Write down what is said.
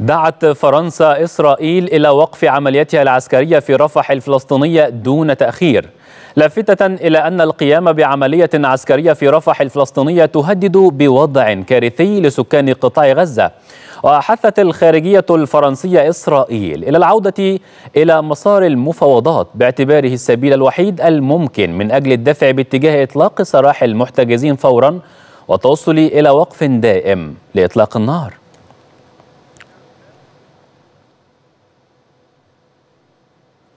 دعت فرنسا إسرائيل إلى وقف عمليتها العسكرية في رفح الفلسطينية دون تأخير لافتة إلى أن القيام بعملية عسكرية في رفح الفلسطينية تهدد بوضع كارثي لسكان قطاع غزة وحثت الخارجية الفرنسية إسرائيل إلى العودة إلى مسار المفاوضات باعتباره السبيل الوحيد الممكن من أجل الدفع باتجاه إطلاق سراح المحتجزين فورا والتوصل إلى وقف دائم لإطلاق النار